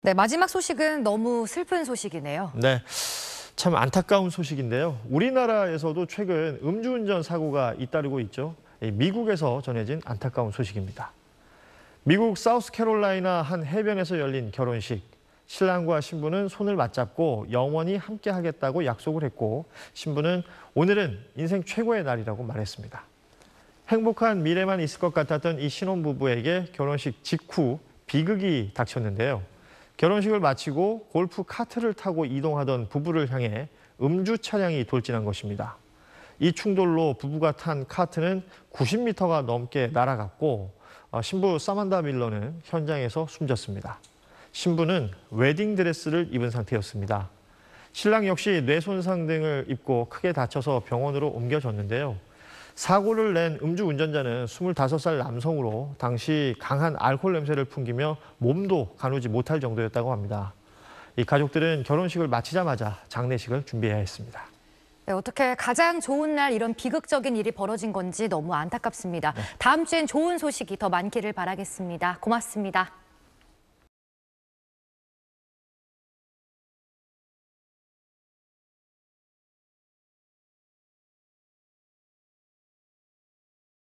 네, 마지막 소식은 너무 슬픈 소식이네요. 네. 참 안타까운 소식인데요. 우리나라에서도 최근 음주운전 사고가 잇따르고 있죠. 미국에서 전해진 안타까운 소식입니다. 미국 사우스캐롤라이나 한 해변에서 열린 결혼식. 신랑과 신부는 손을 맞잡고 영원히 함께 하겠다고 약속을 했고 신부는 오늘은 인생 최고의 날이라고 말했습니다. 행복한 미래만 있을 것 같았던 이 신혼부부에게 결혼식 직후 비극이 닥쳤는데요. 결혼식을 마치고 골프 카트를 타고 이동하던 부부를 향해 음주 차량이 돌진한 것입니다. 이 충돌로 부부가 탄 카트는 90m가 넘게 날아갔고 어, 신부 사만다 밀러는 현장에서 숨졌습니다. 신부는 웨딩 드레스를 입은 상태였습니다. 신랑 역시 뇌 손상 등을 입고 크게 다쳐서 병원으로 옮겨졌는데요. 사고를 낸 음주운전자는 25살 남성으로 당시 강한 알코올 냄새를 풍기며 몸도 가누지 못할 정도였다고 합니다. 이 가족들은 결혼식을 마치자마자 장례식을 준비해야 했습니다. 네, 어떻게 가장 좋은 날 이런 비극적인 일이 벌어진 건지 너무 안타깝습니다. 네. 다음 주엔 좋은 소식이 더 많기를 바라겠습니다. 고맙습니다.